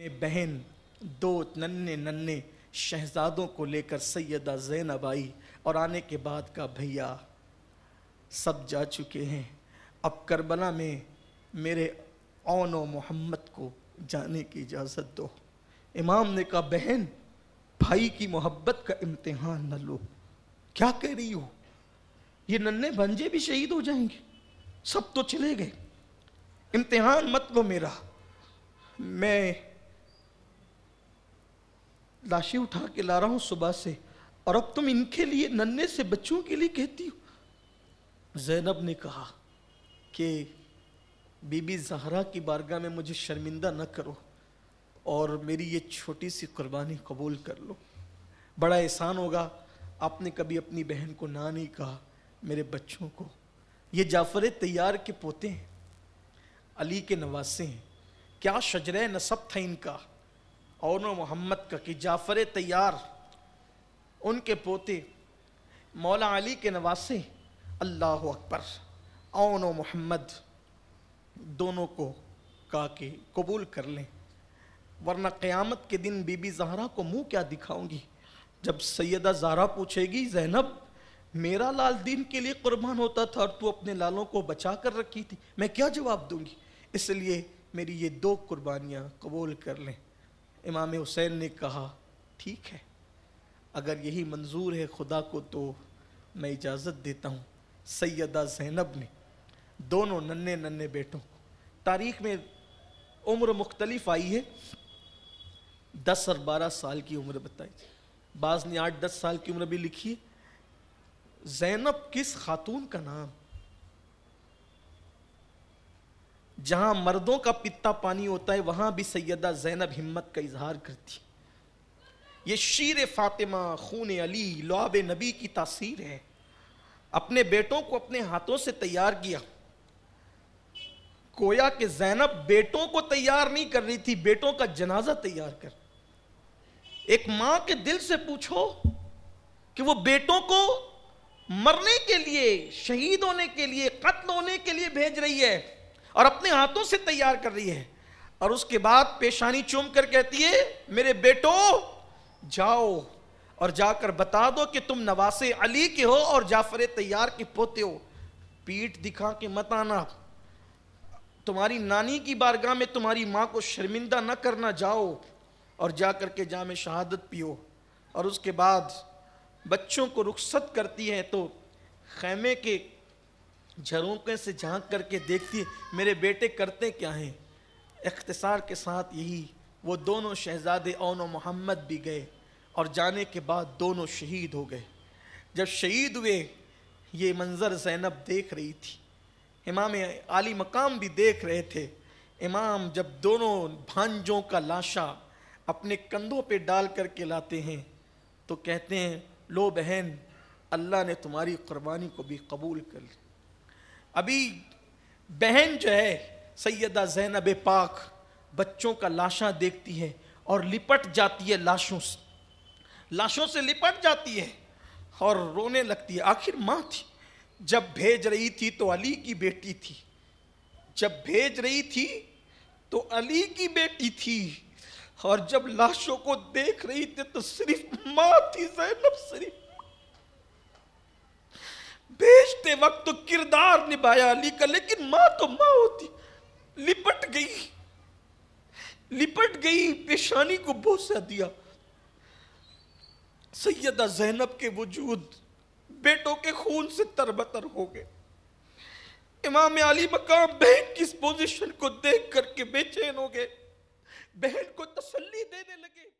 में बहन दो नन्ने नन्ने शहजादों को लेकर सैदा जैनब आई और आने के बाद का भैया सब जा चुके हैं अब करबला में मेरे ओन मोहम्मद को जाने की इजाज़त दो इमाम ने कहा बहन भाई की मोहब्बत का इम्तहान न लो क्या कह रही हो ये नन्हे भंजे भी शहीद हो जाएंगे सब तो चले गए इम्तहान मत लो मेरा मैं लाशें उठा के ला रहा हूं सुबह से और अब तुम इनके लिए नन्हे से बच्चों के लिए कहती हो जैनब ने कहा कि बीबी जहरा की बारगाह में मुझे शर्मिंदा न करो और मेरी ये छोटी सी कुर्बानी कबूल कर लो बड़ा एहसान होगा आपने कभी अपनी बहन को ना नहीं कहा मेरे बच्चों को ये जाफर तैयार के पोते हैं अली के नवासे हैं क्या शजर नसब था इनका और मोहम्मद का कि जाफ़र तैयार उनके पोते मौला अली के नवासे अल्लाह अकबर ओन मोहम्मद दोनों को कहा कि कबूल कर लें वरना क़यामत के दिन बीबी जहरा को मुंह क्या दिखाऊंगी जब सैदा जहरा पूछेगी जैनब मेरा लाल दीन के लिए कुर्बान होता था और तू अपने लालों को बचा कर रखी थी मैं क्या जवाब दूंगी इसलिए मेरी ये दो कुर्बानियाँ कबूल कर लें इमाम हुसैन ने कहा ठीक है अगर यही मंजूर है खुदा को तो मैं इजाज़त देता हूँ सैदा जैनब ने दोनों नन्हे नन्हे बेटों को तारीख में उम्र मुख्तलिफ आई है दस और बारह साल की उम्र बताई बाज़ ने आठ दस साल की उम्र भी लिखी है जैनब किस खातून का नाम जहां मर्दों का पित्ता पानी होता है वहां भी सैदा जैनब हिम्मत का इजहार करती ये शीर फातिमा खून अली लॉब नबी की तासीर है अपने बेटों को अपने हाथों से तैयार किया कोया के जैनब बेटों को तैयार नहीं कर रही थी बेटों का जनाजा तैयार कर एक मां के दिल से पूछो कि वो बेटों को मरने के लिए शहीद होने के लिए कत्ल होने के लिए भेज रही है और अपने हाथों से तैयार कर रही है और उसके बाद पेशानी चूम कर कहती है मेरे बेटो जाओ और जाकर बता दो कि तुम नवासे अली के हो और जाफर तैयार के पोते हो पीठ दिखा के मत आना तुम्हारी नानी की बारगाह में तुम्हारी माँ को शर्मिंदा न करना जाओ और जा कर के जाम शहादत पियो और उसके बाद बच्चों को रुखसत करती है तो खैमे के झरोंके से झांक करके देखती मेरे बेटे करते क्या हैं इख्तसार के साथ यही वो दोनों शहजादे ओन मोहम्मद भी गए और जाने के बाद दोनों शहीद हो गए जब शहीद हुए ये मंज़र जैनब देख रही थी इमाम आली मकाम भी देख रहे थे इमाम जब दोनों भांजों का लाशा अपने कंधों पे डाल करके लाते हैं तो कहते हैं लो बहन अल्लाह ने तुम्हारी कुर्बानी को भी कबूल कर लिया अभी बहन जो है सैदा जैनब पाक बच्चों का लाशा देखती है और लिपट जाती है लाशों से लाशों से लिपट जाती है और रोने लगती है आखिर माँ थी जब भेज रही थी तो अली की बेटी थी जब भेज रही थी तो अली की बेटी थी और जब लाशों को देख रही थी तो सिर्फ माँ थी जैनब सिर्फ भेजते वक्त तो किरदार निभाया अली का लेकिन माँ तो माँ होती लिपट गई लिपट गई पेशानी को बोसा दिया सैदा जैनब के वजूद बेटों के खून से तरबतर हो गए इमाम अली मकाम बहन की इस पोजीशन को देख करके बेचैन हो गए बहन को तसल्ली देने लगे